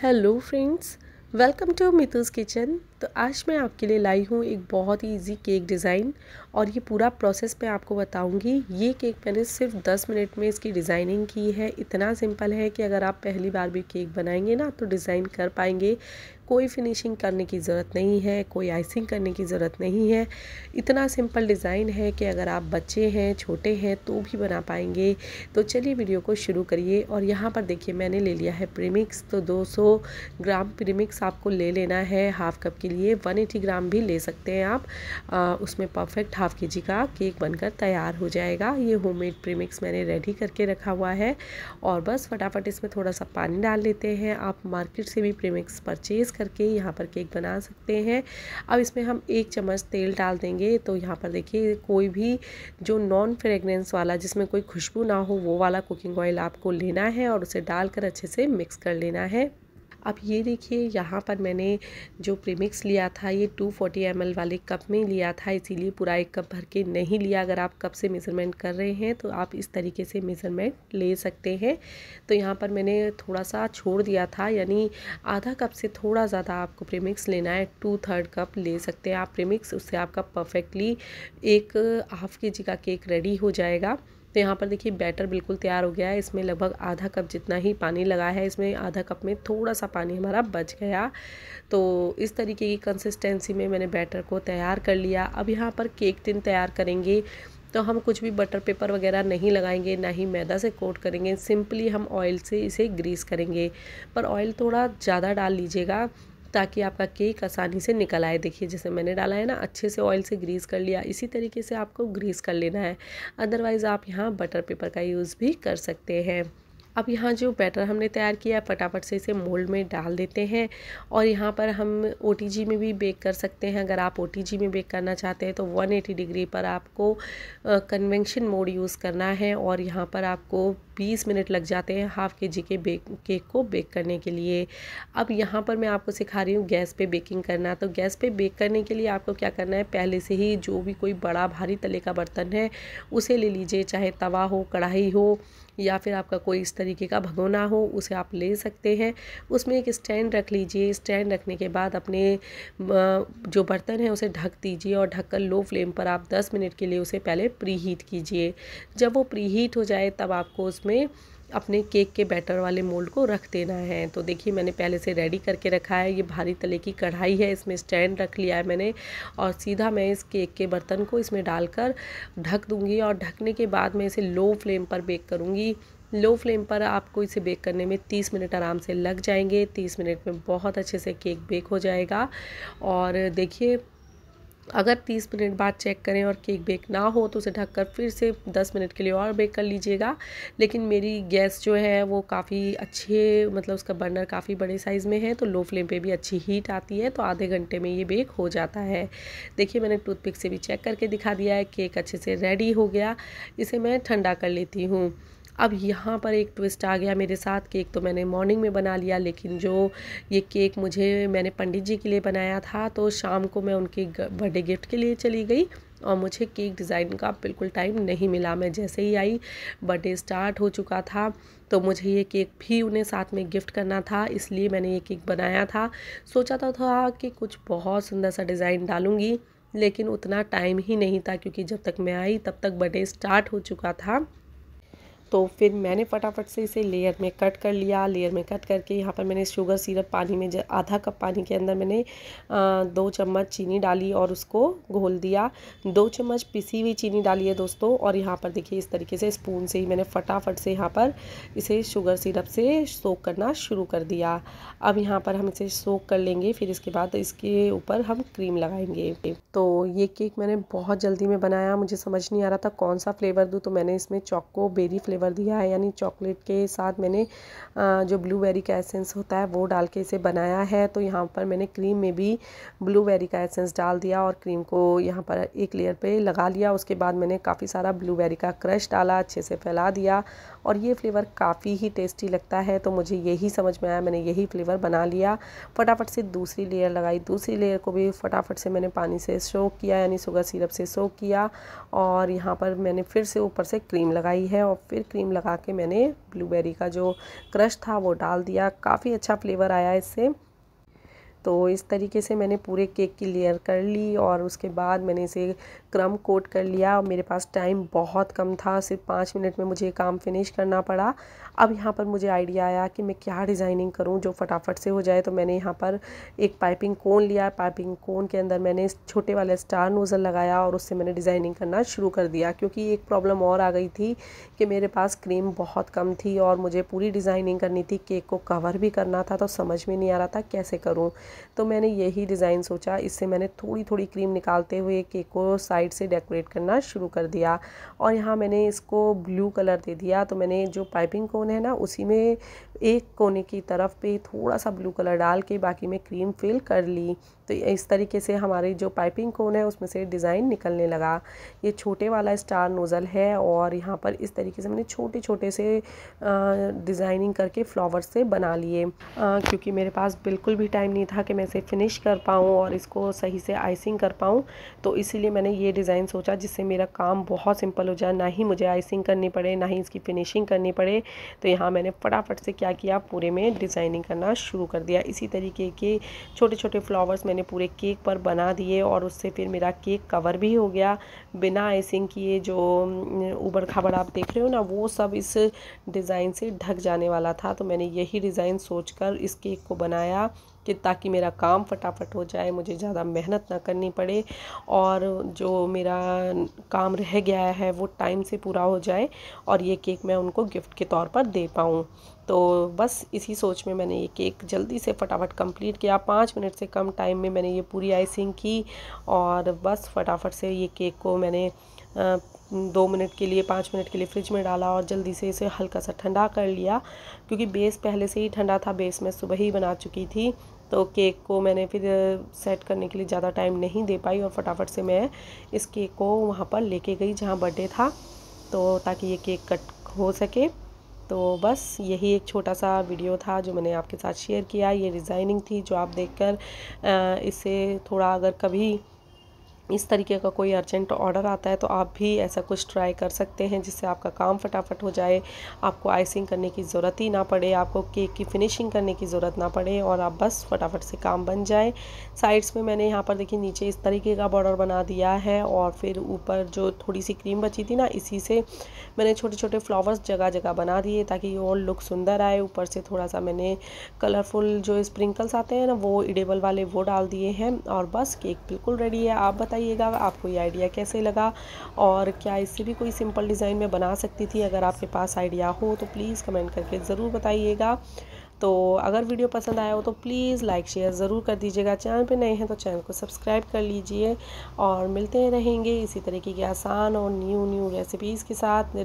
hello friends welcome to mitu's kitchen तो आज मैं आपके लिए लाई हूँ एक बहुत ही ईजी केक डिज़ाइन और ये पूरा प्रोसेस मैं आपको बताऊँगी ये केक मैंने सिर्फ 10 मिनट में इसकी डिज़ाइनिंग की है इतना सिंपल है कि अगर आप पहली बार भी केक बनाएंगे ना तो डिज़ाइन कर पाएंगे कोई फिनिशिंग करने की ज़रूरत नहीं है कोई आइसिंग करने की ज़रूरत नहीं है इतना सिंपल डिज़ाइन है कि अगर आप बच्चे हैं छोटे हैं तो भी बना पाएंगे तो चलिए वीडियो को शुरू करिए और यहाँ पर देखिए मैंने ले लिया है प्रीमिक्स तो 200 ग्राम प्रीमिक्स आपको ले लेना है हाफ़ कप की के लिए 180 ग्राम भी ले सकते हैं आप आ, उसमें परफेक्ट हाफ के जी का केक बनकर तैयार हो जाएगा ये होममेड प्रीमिक्स मैंने रेडी करके रखा हुआ है और बस फटाफट इसमें थोड़ा सा पानी डाल लेते हैं आप मार्केट से भी प्रीमिक्स परचेज़ करके यहाँ पर केक बना सकते हैं अब इसमें हम एक चम्मच तेल डाल देंगे तो यहाँ पर देखिए कोई भी जो नॉन फ्रेगनेंस वाला जिसमें कोई खुशबू ना हो वो वाला कुकिंग ऑयल आपको लेना है और उसे डालकर अच्छे से मिक्स कर लेना है अब ये देखिए यहाँ पर मैंने जो प्रीमिक्स लिया था ये 240 फोर्टी वाले कप में लिया था इसीलिए पूरा एक कप भर के नहीं लिया अगर आप कप से मेज़रमेंट कर रहे हैं तो आप इस तरीके से मेज़रमेंट ले सकते हैं तो यहाँ पर मैंने थोड़ा सा छोड़ दिया था यानी आधा कप से थोड़ा ज़्यादा आपको प्रीमिक्स लेना है टू थर्ड कप ले सकते हैं आप प्रीमिक्स उससे आपका परफेक्टली एक हाफ़ के जी का केक रेडी हो जाएगा तो यहाँ पर देखिए बैटर बिल्कुल तैयार हो गया है इसमें लगभग आधा कप जितना ही पानी लगा है इसमें आधा कप में थोड़ा सा पानी हमारा बच गया तो इस तरीके की कंसिस्टेंसी में मैंने बैटर को तैयार कर लिया अब यहाँ पर केक टिन तैयार करेंगे तो हम कुछ भी बटर पेपर वगैरह नहीं लगाएंगे ना ही मैदा से कोट करेंगे सिंपली हम ऑयल से इसे ग्रीस करेंगे पर ऑयल थोड़ा ज़्यादा डाल लीजिएगा ताकि आपका केक आसानी से निकल आए देखिए जैसे मैंने डाला है ना अच्छे से ऑयल से ग्रीस कर लिया इसी तरीके से आपको ग्रीस कर लेना है अदरवाइज़ आप यहाँ बटर पेपर का यूज़ भी कर सकते हैं अब यहाँ जो बैटर हमने तैयार किया है फटाफट से इसे मोल्ड में डाल देते हैं और यहाँ पर हम ओ में भी बेक कर सकते हैं अगर आप ओ में बेक करना चाहते हैं तो 180 डिग्री पर आपको कन्वेंशन मोड यूज़ करना है और यहाँ पर आपको बीस मिनट लग जाते हैं हाफ़ के जी के बेक केक को बेक करने के लिए अब यहाँ पर मैं आपको सिखा रही हूँ गैस पे बेकिंग करना तो गैस पे बेक करने के लिए आपको क्या करना है पहले से ही जो भी कोई बड़ा भारी तले का बर्तन है उसे ले लीजिए चाहे तवा हो कढ़ाई हो या फिर आपका कोई इस तरीके का भगोना हो उसे आप ले सकते हैं उसमें एक स्टैंड रख लीजिए स्टैंड रखने के बाद अपने जो बर्तन है उसे ढक दीजिए और ढककर लो फ्लेम पर आप 10 मिनट के लिए उसे पहले प्री हीट कीजिए जब वो प्री हीट हो जाए तब आपको उसमें में अपने केक के बैटर वाले मोल्ड को रख देना है तो देखिए मैंने पहले से रेडी करके रखा है ये भारी तले की कढ़ाई है इसमें स्टैंड रख लिया है मैंने और सीधा मैं इस केक के बर्तन को इसमें डालकर ढक दूंगी और ढकने के बाद मैं इसे लो फ्लेम पर बेक करूंगी लो फ्लेम पर आपको इसे बेक करने में 30 मिनट आराम से लग जाएंगे 30 मिनट में बहुत अच्छे से केक बेक हो जाएगा और देखिए अगर तीस मिनट बाद चेक करें और केक बेक ना हो तो उसे ढककर फिर से दस मिनट के लिए और बेक कर लीजिएगा लेकिन मेरी गैस जो है वो काफ़ी अच्छे मतलब उसका बर्नर काफ़ी बड़े साइज़ में है तो लो फ्लेम पे भी अच्छी हीट आती है तो आधे घंटे में ये बेक हो जाता है देखिए मैंने टूथपिक से भी चेक करके दिखा दिया है केक अच्छे से रेडी हो गया इसे मैं ठंडा कर लेती हूँ अब यहाँ पर एक ट्विस्ट आ गया मेरे साथ केक तो मैंने मॉर्निंग में बना लिया लेकिन जो ये केक मुझे मैंने पंडित जी के लिए बनाया था तो शाम को मैं उनके बर्थडे गिफ्ट के लिए चली गई और मुझे केक डिज़ाइन का बिल्कुल टाइम नहीं मिला मैं जैसे ही आई बर्थडे स्टार्ट हो चुका था तो मुझे ये केक भी उन्हें साथ में गिफ्ट करना था इसलिए मैंने ये केक बनाया था सोचा तो था कि कुछ बहुत सुंदर सा डिज़ाइन डालूँगी लेकिन उतना टाइम ही नहीं था क्योंकि जब तक मैं आई तब तक बर्थडे स्टार्ट हो चुका था तो फिर मैंने फटाफट से इसे लेयर में कट कर लिया लेयर में कट करके यहाँ पर मैंने शुगर सिरप पानी में आधा कप पानी के अंदर मैंने आ, दो चम्मच चीनी डाली और उसको घोल दिया दो चम्मच पिसी हुई चीनी डाली है दोस्तों और यहाँ पर देखिए इस तरीके से स्पून से ही मैंने फटाफट से यहाँ पर इसे शुगर सिरप से सोख करना शुरू कर दिया अब यहाँ पर हम इसे सोख कर लेंगे फिर इसके बाद इसके ऊपर हम क्रीम लगाएंगे तो ये केक मैंने बहुत जल्दी में बनाया मुझे समझ नहीं आ रहा था कौन सा फ्लेवर दूँ तो मैंने इसमें चॉको बेरी फ्लेवर फ्लेवर दिया है यानी चॉकलेट के साथ मैंने जो ब्लूबेरी का एसेंस होता है वो डाल के इसे बनाया है तो यहाँ पर मैंने क्रीम में भी ब्लूबेरी का एसेंस डाल दिया और क्रीम को यहाँ पर एक लेयर पे लगा लिया उसके बाद मैंने काफ़ी सारा ब्लूबेरी का क्रश डाला अच्छे से फैला दिया और ये फ्लेवर काफ़ी ही टेस्टी लगता है तो मुझे यही समझ में आया मैंने यही फ्लेवर बना लिया फटाफट से दूसरी लेयर लगाई दूसरी लेयर को भी फटाफट से मैंने पानी से सोक किया यानी सुगर सिरप से सोक किया और यहाँ पर मैंने फिर से ऊपर से क्रीम लगाई है और फिर क्रीम लगा के मैंने ब्लूबेरी का जो क्रश था वो डाल दिया काफ़ी अच्छा फ्लेवर आया इससे तो इस तरीके से मैंने पूरे केक की लेयर कर ली और उसके बाद मैंने इसे क्रम कोट कर लिया मेरे पास टाइम बहुत कम था सिर्फ पाँच मिनट में मुझे काम फिनिश करना पड़ा अब यहाँ पर मुझे आइडिया आया कि मैं क्या डिज़ाइनिंग करूँ जो फटाफट से हो जाए तो मैंने यहाँ पर एक पाइपिंग कोन लिया पाइपिंग कोन के अंदर मैंने छोटे वाला स्टार नोज़ल लगाया और उससे मैंने डिज़ाइनिंग करना शुरू कर दिया क्योंकि एक प्रॉब्लम और आ गई थी कि मेरे पास क्रीम बहुत कम थी और मुझे पूरी डिज़ाइनिंग करनी थी केक को कवर भी करना था तो समझ में नहीं आ रहा था कैसे करूँ तो मैंने यही डिज़ाइन सोचा इससे मैंने थोड़ी थोड़ी क्रीम निकालते हुए केक को साइड से डेकोरेट करना शुरू कर दिया और यहाँ मैंने इसको ब्लू कलर दे दिया तो मैंने जो पाइपिंग कोन है ना उसी में एक कोने की तरफ पे थोड़ा सा ब्लू कलर डाल के बाकी में क्रीम फिल कर ली तो इस तरीके से हमारी जो पाइपिंग कोन है उसमें से डिज़ाइन निकलने लगा ये छोटे वाला स्टार नोज़ल है और यहाँ पर इस तरीके से मैंने छोटे छोटे से डिज़ाइनिंग करके फ्लावर्स से बना लिए क्योंकि मेरे पास बिल्कुल भी टाइम नहीं था था कि मैं इसे फिनिश कर पाऊँ और इसको सही से आइसिंग कर पाऊँ तो इसीलिए मैंने ये डिज़ाइन सोचा जिससे मेरा काम बहुत सिंपल हो जाए ना ही मुझे आइसिंग करनी पड़े ना ही इसकी फिनिशिंग करनी पड़े तो यहाँ मैंने फटाफट से क्या किया पूरे में डिज़ाइनिंग करना शुरू कर दिया इसी तरीके के छोटे छोटे फ्लावर्स मैंने पूरे केक पर बना दिए और उससे फिर मेरा केक कवर भी हो गया बिना आइसिंग किए जो ऊबर खाबड़ आप देख रहे हो ना वो सब इस डिज़ाइन से ढक जाने वाला था तो मैंने यही डिज़ाइन सोचकर इस केक को बनाया कि ताकि मेरा काम फटाफट हो जाए मुझे ज़्यादा मेहनत ना करनी पड़े और जो मेरा काम रह गया है वो टाइम से पूरा हो जाए और ये केक मैं उनको गिफ्ट के तौर पर दे पाऊँ तो बस इसी सोच में मैंने ये केक जल्दी से फटाफट कंप्लीट किया पाँच मिनट से कम टाइम में मैंने ये पूरी आइसिंग की और बस फटाफट से ये केक को मैंने दो मिनट के लिए पाँच मिनट के लिए फ्रिज में डाला और जल्दी से इसे हल्का सा ठंडा कर लिया क्योंकि बेस पहले से ही ठंडा था बेस मैं सुबह ही बना चुकी थी तो केक को मैंने फिर सेट करने के लिए ज़्यादा टाइम नहीं दे पाई और फटाफट से मैं इस केक को वहाँ पर लेके गई जहाँ बर्थडे था तो ताकि ये केक कट हो सके तो बस यही एक छोटा सा वीडियो था जो मैंने आपके साथ शेयर किया ये डिज़ाइनिंग थी जो आप देख इससे थोड़ा अगर कभी इस तरीके का कोई अर्जेंट ऑर्डर आता है तो आप भी ऐसा कुछ ट्राई कर सकते हैं जिससे आपका काम फटाफट हो जाए आपको आइसिंग करने की ज़रूरत ही ना पड़े आपको केक की फिनिशिंग करने की ज़रूरत ना पड़े और आप बस फटाफट से काम बन जाए साइड्स में मैंने यहाँ पर देखिए नीचे इस तरीके का बॉर्डर बना दिया है और फिर ऊपर जो थोड़ी सी क्रीम बची थी ना इसी से मैंने छोटे छोटे फ्लावर्स जगह जगह बना दिए ताकि और लुक सुंदर आए ऊपर से थोड़ा सा मैंने कलरफुल जो स्प्रिंकल्स आते हैं ना वो इडेबल वाले वो डाल दिए हैं और बस केक बिल्कुल रेडी है आप बताइए बताइएगा आपको ये आइडिया कैसे लगा और क्या इससे भी कोई सिंपल डिज़ाइन में बना सकती थी अगर आपके पास आइडिया हो तो प्लीज़ कमेंट करके ज़रूर बताइएगा तो अगर वीडियो पसंद आया हो तो प्लीज़ लाइक शेयर ज़रूर कर दीजिएगा चैनल पे नए हैं तो चैनल को सब्सक्राइब कर लीजिए और मिलते रहेंगे इसी तरीके की आसान और न्यू न्यू रेसिपीज़ के साथ